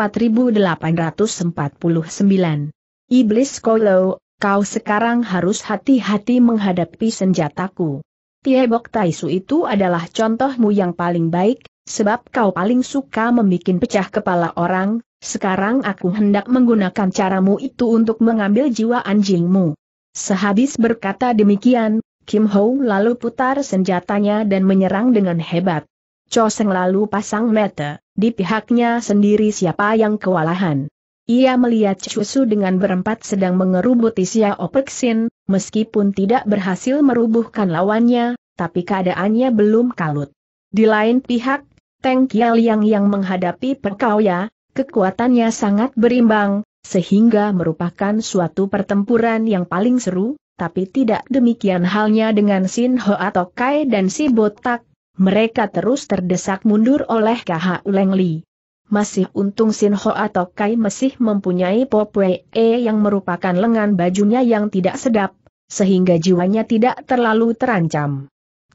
Iblis Kolo, kau sekarang harus hati-hati menghadapi senjataku. Tiebok Taisu itu adalah contohmu yang paling baik, sebab kau paling suka membuat pecah kepala orang, sekarang aku hendak menggunakan caramu itu untuk mengambil jiwa anjingmu. Sehabis berkata demikian, Kim Ho lalu putar senjatanya dan menyerang dengan hebat. Cho Seng lalu pasang mata, di pihaknya sendiri siapa yang kewalahan. Ia melihat Chusu dengan berempat sedang mengerubuti Xiao Opexin, meskipun tidak berhasil merubuhkan lawannya, tapi keadaannya belum kalut. Di lain pihak, Teng Kial yang menghadapi Perkauya, kekuatannya sangat berimbang, sehingga merupakan suatu pertempuran yang paling seru, tapi tidak demikian halnya dengan Sin Ho atau Kai dan si Botak, mereka terus terdesak mundur oleh KH Leng Li. Masih untung Sin Ho atau Kai masih mempunyai Popwe E yang merupakan lengan bajunya yang tidak sedap, sehingga jiwanya tidak terlalu terancam.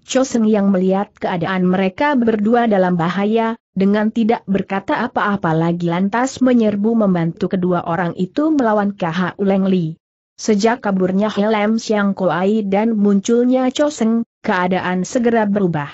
Choseng yang melihat keadaan mereka berdua dalam bahaya, dengan tidak berkata apa-apa lagi lantas menyerbu membantu kedua orang itu melawan KH Uleng Li. Sejak kaburnya Helem Siang Koai dan munculnya Choseng, keadaan segera berubah.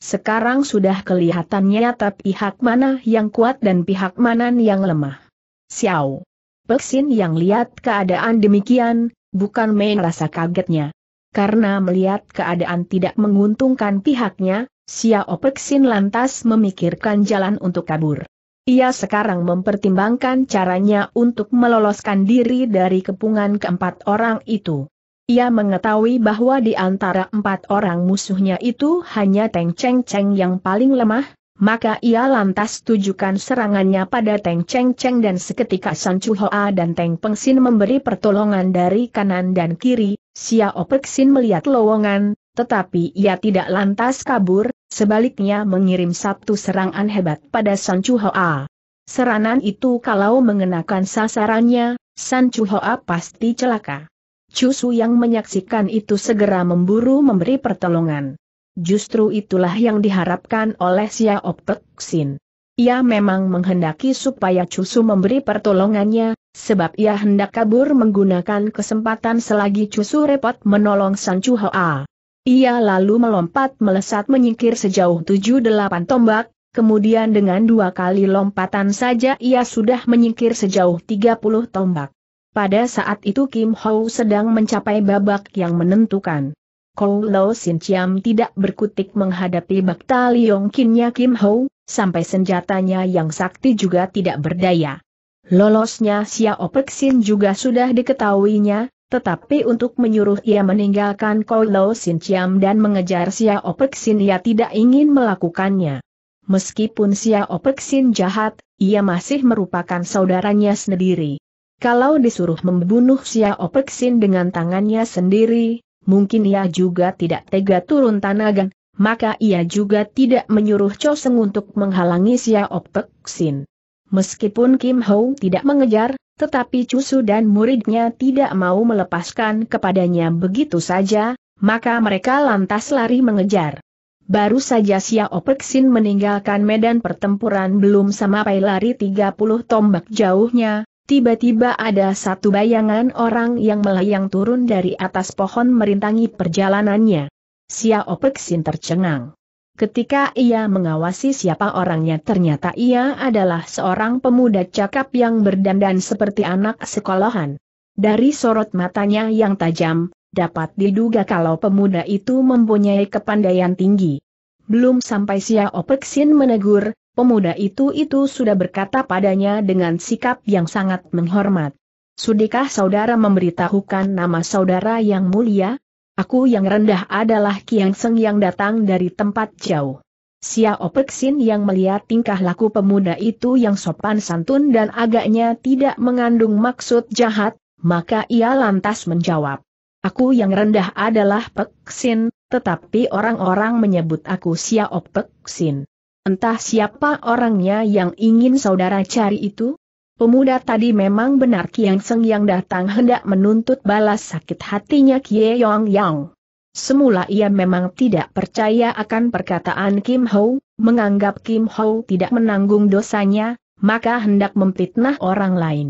Sekarang sudah kelihatannya, nyata pihak mana yang kuat dan pihak mana yang lemah. Xiao. Peksin yang lihat keadaan demikian, bukan main rasa kagetnya. Karena melihat keadaan tidak menguntungkan pihaknya, Xiao Peksin lantas memikirkan jalan untuk kabur. Ia sekarang mempertimbangkan caranya untuk meloloskan diri dari kepungan keempat orang itu. Ia mengetahui bahwa di antara empat orang musuhnya itu hanya Teng Cheng Cheng yang paling lemah, maka ia lantas tujukan serangannya pada Teng Cheng Cheng dan seketika San Chu Hoa dan Teng Peng Sin memberi pertolongan dari kanan dan kiri, Xiao Pek Sin melihat lowongan, tetapi ia tidak lantas kabur, Sebaliknya mengirim satu serangan hebat pada San Chuhoa. Serangan itu kalau mengenakan sasarannya, San Chuhoa pasti celaka. Chusu yang menyaksikan itu segera memburu memberi pertolongan. Justru itulah yang diharapkan oleh Xiao Peksin. Ia memang menghendaki supaya Chusu memberi pertolongannya, sebab ia hendak kabur menggunakan kesempatan selagi Chusu repot menolong San Chuhoa. Ia lalu melompat melesat menyingkir sejauh 7-8 tombak, kemudian dengan dua kali lompatan saja ia sudah menyingkir sejauh 30 tombak. Pada saat itu Kim Ho sedang mencapai babak yang menentukan. Kou Lo Sin Chiam tidak berkutik menghadapi bakta Liong Kinnya Kim Ho, sampai senjatanya yang sakti juga tidak berdaya. Lolosnya Xiao Sin juga sudah diketahuinya, tetapi untuk menyuruh ia meninggalkan Kolo Sin Chiam dan mengejar Opek Sin ia tidak ingin melakukannya. Meskipun Opek Sin jahat, ia masih merupakan saudaranya sendiri. Kalau disuruh membunuh Opek Sin dengan tangannya sendiri, mungkin ia juga tidak tega turun tanagan. maka ia juga tidak menyuruh Choseng untuk menghalangi Opek Sin. Meskipun Kim Ho tidak mengejar, tetapi Cusu dan muridnya tidak mau melepaskan kepadanya begitu saja, maka mereka lantas lari mengejar. Baru saja Xiao Peksin meninggalkan medan pertempuran belum sampai lari 30 tombak jauhnya, tiba-tiba ada satu bayangan orang yang melayang turun dari atas pohon merintangi perjalanannya. Xiao Peksin tercengang. Ketika ia mengawasi siapa orangnya ternyata ia adalah seorang pemuda cakap yang berdandan seperti anak sekolahan. Dari sorot matanya yang tajam, dapat diduga kalau pemuda itu mempunyai kepandaian tinggi. Belum sampai Sia Opeksin menegur, pemuda itu itu sudah berkata padanya dengan sikap yang sangat menghormat. Sudikah saudara memberitahukan nama saudara yang mulia? Aku yang rendah adalah Kiang Seng yang datang dari tempat jauh. Xiao Peksin yang melihat tingkah laku pemuda itu yang sopan santun dan agaknya tidak mengandung maksud jahat, maka ia lantas menjawab. Aku yang rendah adalah Peksin, tetapi orang-orang menyebut aku Xiao Peksin. Entah siapa orangnya yang ingin saudara cari itu? Pemuda tadi memang benar Kiang Seng yang datang hendak menuntut balas sakit hatinya Kie Yong Yang. Semula ia memang tidak percaya akan perkataan Kim Ho, menganggap Kim Ho tidak menanggung dosanya, maka hendak memfitnah orang lain.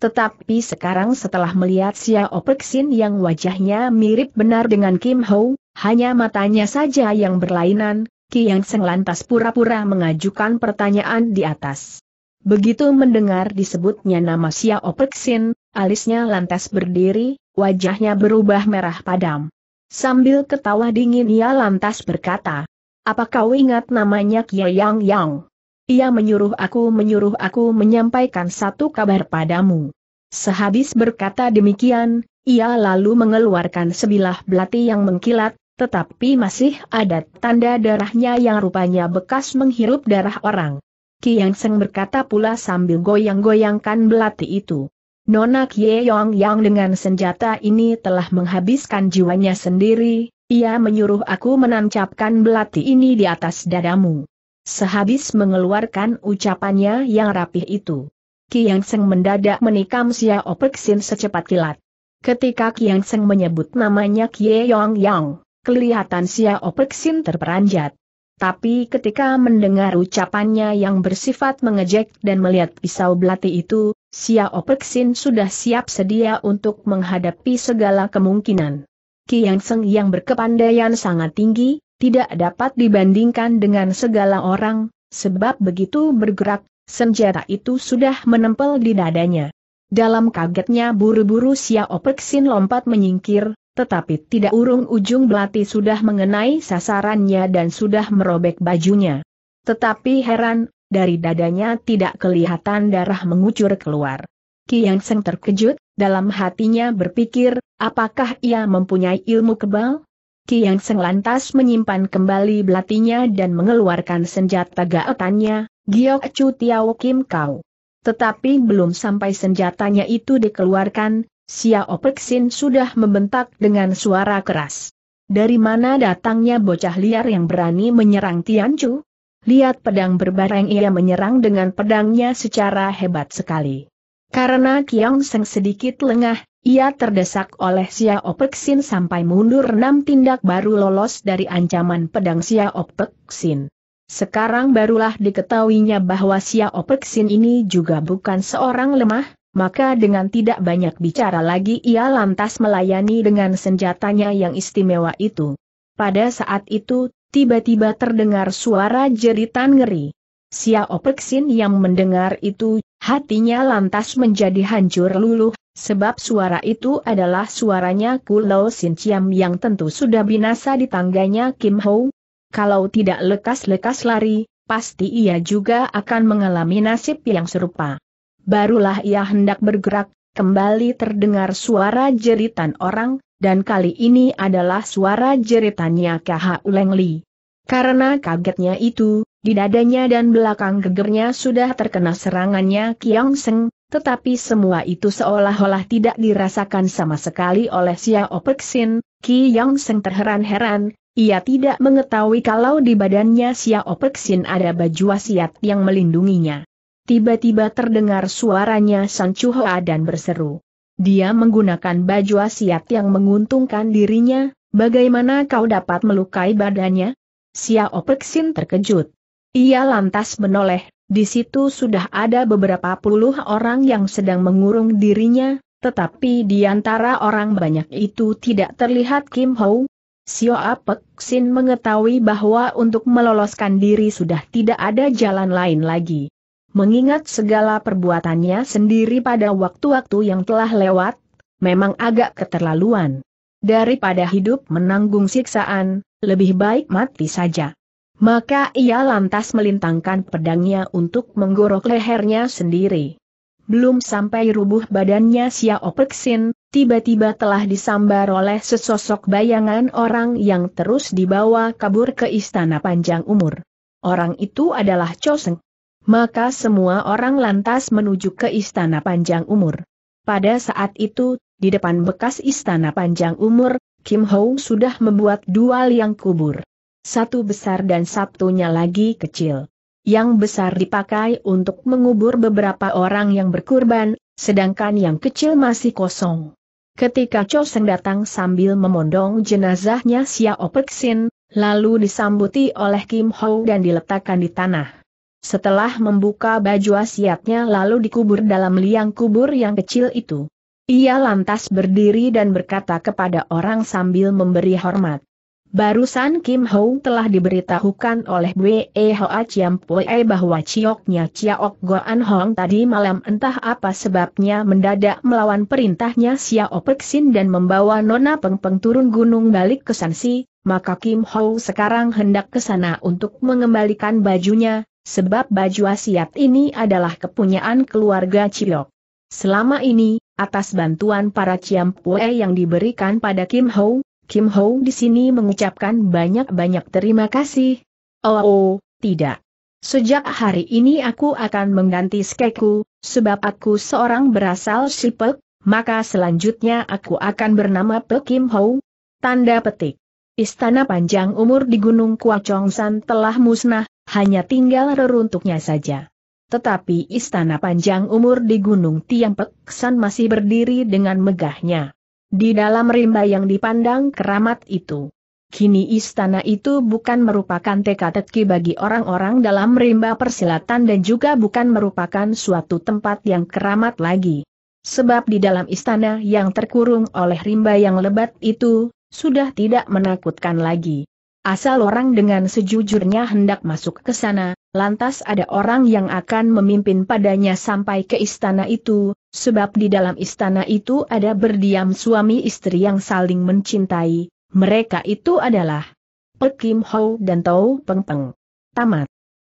Tetapi sekarang setelah melihat Xiao Opexin yang wajahnya mirip benar dengan Kim Ho, hanya matanya saja yang berlainan, Kiang Seng lantas pura-pura mengajukan pertanyaan di atas. Begitu mendengar disebutnya nama Xiao Perksin, alisnya lantas berdiri, wajahnya berubah merah padam. Sambil ketawa dingin ia lantas berkata, Apa kau ingat namanya Kia Yang Yang? Ia menyuruh aku menyuruh aku menyampaikan satu kabar padamu. Sehabis berkata demikian, ia lalu mengeluarkan sebilah belati yang mengkilat, tetapi masih ada tanda darahnya yang rupanya bekas menghirup darah orang. Kiang Seng berkata pula sambil goyang-goyangkan belati itu. Nona Yong yang dengan senjata ini telah menghabiskan jiwanya sendiri, ia menyuruh aku menancapkan belati ini di atas dadamu. Sehabis mengeluarkan ucapannya yang rapih itu. Kiang Seng mendadak menikam Xiao Sin secepat kilat. Ketika Kiang Seng menyebut namanya Yong Yang, kelihatan Xiao Sin terperanjat. Tapi ketika mendengar ucapannya yang bersifat mengejek dan melihat pisau belati itu, Xiao Perksin sudah siap sedia untuk menghadapi segala kemungkinan. Qi Seng yang berkepandaian sangat tinggi, tidak dapat dibandingkan dengan segala orang, sebab begitu bergerak, senjata itu sudah menempel di dadanya. Dalam kagetnya buru-buru Xiao Perksin lompat menyingkir, tetapi tidak urung ujung belati sudah mengenai sasarannya dan sudah merobek bajunya. Tetapi heran, dari dadanya tidak kelihatan darah mengucur keluar. Kiang Seng terkejut, dalam hatinya berpikir, apakah ia mempunyai ilmu kebal? Kiang Seng lantas menyimpan kembali belatinya dan mengeluarkan senjata gaotannya, Giok Chu Tiao Kim Kau. Tetapi belum sampai senjatanya itu dikeluarkan, Xiao Peksin sudah membentak dengan suara keras. Dari mana datangnya bocah liar yang berani menyerang Tianchu? Lihat pedang berbareng ia menyerang dengan pedangnya secara hebat sekali. Karena Kiong Seng sedikit lengah, ia terdesak oleh Xiao Peksin sampai mundur enam tindak baru lolos dari ancaman pedang Xiao Peksin. Sekarang barulah diketahuinya bahwa Xiao Peksin ini juga bukan seorang lemah, maka dengan tidak banyak bicara lagi ia lantas melayani dengan senjatanya yang istimewa itu. Pada saat itu, tiba-tiba terdengar suara jeritan ngeri. Xiao Peksin yang mendengar itu, hatinya lantas menjadi hancur luluh, sebab suara itu adalah suaranya Kulo Sin Chiam yang tentu sudah binasa di tangganya Kim Ho. Kalau tidak lekas-lekas lari, pasti ia juga akan mengalami nasib yang serupa barulah ia hendak bergerak, kembali terdengar suara jeritan orang, dan kali ini adalah suara jeritannya KH Uleng Li. Karena kagetnya itu, di dadanya dan belakang gegernya sudah terkena serangannya Kiang Seng, tetapi semua itu seolah-olah tidak dirasakan sama sekali oleh Xiao Peksin, Ki Seng terheran-heran, ia tidak mengetahui kalau di badannya Xiao Peksin ada baju wasiat yang melindunginya tiba-tiba terdengar suaranya San Chuhua dan berseru. Dia menggunakan baju asiat yang menguntungkan dirinya, bagaimana kau dapat melukai badannya? Xiao Peksin terkejut. Ia lantas menoleh, di situ sudah ada beberapa puluh orang yang sedang mengurung dirinya, tetapi di antara orang banyak itu tidak terlihat Kim Ho. Xiao Peksin mengetahui bahwa untuk meloloskan diri sudah tidak ada jalan lain lagi mengingat segala perbuatannya sendiri pada waktu-waktu yang telah lewat, memang agak keterlaluan. Daripada hidup menanggung siksaan, lebih baik mati saja. Maka ia lantas melintangkan pedangnya untuk menggorok lehernya sendiri. Belum sampai rubuh badannya Xiao opeksin, tiba-tiba telah disambar oleh sesosok bayangan orang yang terus dibawa kabur ke istana panjang umur. Orang itu adalah Choseng. Maka semua orang lantas menuju ke Istana Panjang Umur. Pada saat itu, di depan bekas Istana Panjang Umur, Kim Ho sudah membuat dua liang kubur. Satu besar dan satunya lagi kecil. Yang besar dipakai untuk mengubur beberapa orang yang berkurban, sedangkan yang kecil masih kosong. Ketika Choseng datang sambil memondong jenazahnya Xiao Peksin, lalu disambuti oleh Kim Ho dan diletakkan di tanah setelah membuka baju wasiatnya lalu dikubur dalam liang kubur yang kecil itu. Ia lantas berdiri dan berkata kepada orang sambil memberi hormat. Barusan Kim Ho telah diberitahukan oleh Bwe Hoa Chiam Pue bahwa cioknya Ciaok Goan Hong tadi malam entah apa sebabnya mendadak melawan perintahnya Xiao Peksin dan membawa Nona Peng Peng turun gunung balik ke Sansi, maka Kim Ho sekarang hendak ke sana untuk mengembalikan bajunya, sebab baju wasiat ini adalah kepunyaan keluarga Cilok. Selama ini, atas bantuan para Ciampue yang diberikan pada Kim Ho, Kim Ho di sini mengucapkan banyak-banyak terima kasih. Oh, oh, tidak. Sejak hari ini aku akan mengganti skeku, sebab aku seorang berasal Sipek, maka selanjutnya aku akan bernama Pek Kim Ho. Tanda petik. Istana panjang umur di Gunung Kuacongsan telah musnah, hanya tinggal reruntuknya saja. Tetapi istana panjang umur di Gunung Tiang Peksan masih berdiri dengan megahnya. Di dalam rimba yang dipandang keramat itu. Kini istana itu bukan merupakan teka-teki bagi orang-orang dalam rimba persilatan dan juga bukan merupakan suatu tempat yang keramat lagi. Sebab di dalam istana yang terkurung oleh rimba yang lebat itu, sudah tidak menakutkan lagi. Asal orang dengan sejujurnya hendak masuk ke sana, lantas ada orang yang akan memimpin padanya sampai ke istana itu, sebab di dalam istana itu ada berdiam suami istri yang saling mencintai, mereka itu adalah Pekim Ho dan Tau Peng Peng. Tamat.